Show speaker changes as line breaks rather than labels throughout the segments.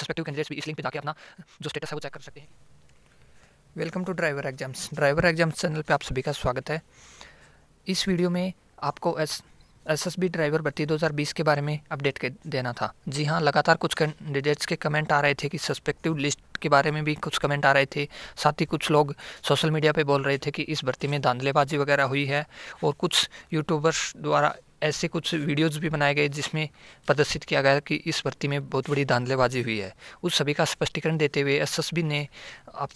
सस्पेक्टिव candidates भी इस link पे जाकर अपना जो स्टेटस है वो चेक कर सकते हैं welcome to driver exams driver exams channel पे आप सभी का स्वागत है इस वीडियो में आपको एस एसएसबी ड्राइवर भर्ती 2020 के बारे में अपडेट के देना था जी हाँ लगातार कुछ कैंडिडेट्स के कमेंट आ रहे थे कि सस्पेक्टिव लिस्ट के बारे में भी कुछ कमेंट आ रहे थे साथ ही कुछ लोग सोशल मीडिया पे बोल रहे थे कि इस भर्ती में धांधलेबाजी वगैरह हुई है और कुछ यूट्यूबर्स द्वारा ऐसे कुछ वीडियोज़ भी बनाए गए जिसमें प्रदर्शित किया गया कि इस भर्ती में बहुत बड़ी धांधलेबाजी हुई है उस सभी का स्पष्टीकरण देते हुए बी ने आप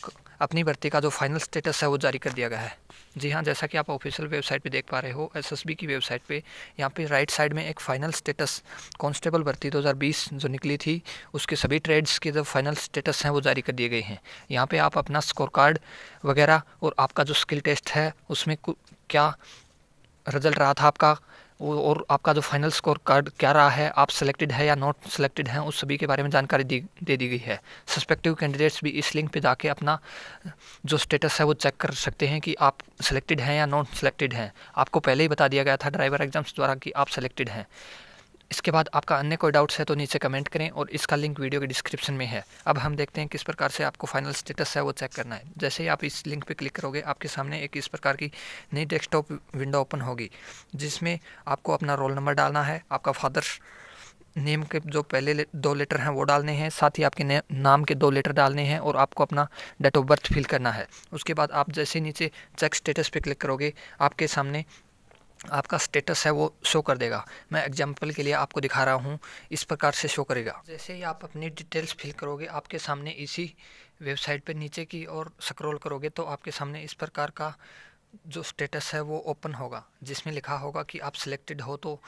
अपनी भर्ती का जो फाइनल स्टेटस है वो जारी कर दिया गया है जी हाँ जैसा कि आप ऑफिशियल वेबसाइट पे देख पा रहे हो बी की वेबसाइट पे यहाँ पे राइट साइड में एक फ़ाइनल स्टेटस कांस्टेबल भर्ती 2020 जो निकली थी उसके सभी ट्रेड्स के जो फाइनल स्टेटस हैं वो जारी कर दिए गए हैं यहाँ पे आप अपना स्कोर कार्ड वगैरह और आपका जो स्किल टेस्ट है उसमें क्या रिजल्ट रहा था आपका और आपका जो फाइनल स्कोर कार्ड क्या रहा है आप सिलेक्टेड है या नॉट सिलेक्टेड हैं उस सभी के बारे में जानकारी दी दे दी गई है सस्पेक्टिव कैंडिडेट्स भी इस लिंक पे जाके अपना जो स्टेटस है वो चेक कर सकते हैं कि आप सिलेक्टेड हैं या नॉट सिलेक्टेड हैं आपको पहले ही बता दिया गया था ड्राइवर एग्जाम्स द्वारा कि आप सिलेक्टेड हैं इसके बाद आपका अन्य कोई डाउट्स है तो नीचे कमेंट करें और इसका लिंक वीडियो के डिस्क्रिप्शन में है अब हम देखते हैं किस प्रकार से आपको फाइनल स्टेटस है वो चेक करना है जैसे ही आप इस लिंक पर क्लिक करोगे आपके सामने एक इस प्रकार की नई डेस्कटॉप विंडो ओपन होगी जिसमें आपको अपना रोल नंबर डालना है आपका फादर्स नेम के जो पहले दो लेटर हैं वो डालने हैं साथ ही आपके नाम के दो लेटर डालने हैं और आपको अपना डेट ऑफ बर्थ फिल करना है उसके बाद आप जैसे नीचे चेक स्टेटस पे क्लिक करोगे आपके सामने आपका स्टेटस है वो शो कर देगा मैं एग्जांपल के लिए आपको दिखा रहा हूँ इस प्रकार से शो करेगा जैसे ही आप अपनी डिटेल्स फिल करोगे आपके सामने इसी वेबसाइट पर नीचे की ओर स्क्रॉल करोगे तो आपके सामने इस प्रकार का जो स्टेटस है वो ओपन होगा जिसमें लिखा होगा कि आप सिलेक्टेड हो तो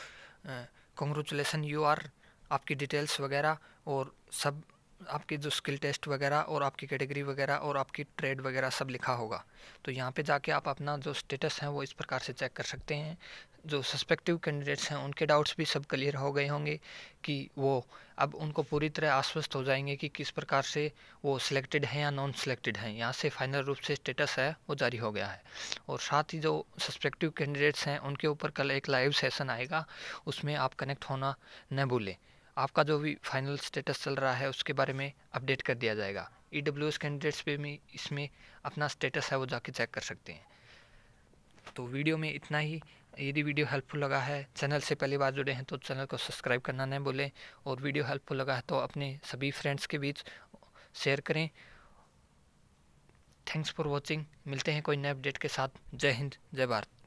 कॉन्ग्रेचुलेसन यू आर आपकी डिटेल्स वगैरह और सब आपके जो स्किल टेस्ट वगैरह और आपकी कैटेगरी वगैरह और आपकी ट्रेड वगैरह सब लिखा होगा तो यहाँ पे जाके आप अपना जो स्टेटस है वो इस प्रकार से चेक कर सकते हैं जो सस्पेक्टिव कैंडिडेट्स हैं उनके डाउट्स भी सब क्लियर हो गए होंगे कि वो अब उनको पूरी तरह आश्वस्त हो जाएंगे कि किस प्रकार से वो सिलेक्टेड हैं या नॉन सिलेक्टेड हैं यहाँ से फाइनल रूप से स्टेटस है वो जारी हो गया है और साथ ही जो सस्पेक्टिव कैंडिडेट्स हैं उनके ऊपर कल एक लाइव सेशन आएगा उसमें आप कनेक्ट होना न भूलें आपका जो भी फाइनल स्टेटस चल रहा है उसके बारे में अपडेट कर दिया जाएगा ई डब्ल्यू एस कैंडिडेट्स पे भी इसमें अपना स्टेटस है वो जाके चेक कर सकते हैं तो वीडियो में इतना ही यदि वीडियो हेल्पफुल लगा है चैनल से पहली बार जुड़े हैं तो चैनल को सब्सक्राइब करना नहीं बोलें और वीडियो हेल्पफुल लगा है तो अपने सभी फ्रेंड्स के बीच शेयर करें थैंक्स फॉर वॉचिंग मिलते हैं कोई नए अपडेट के साथ जय हिंद जय भारत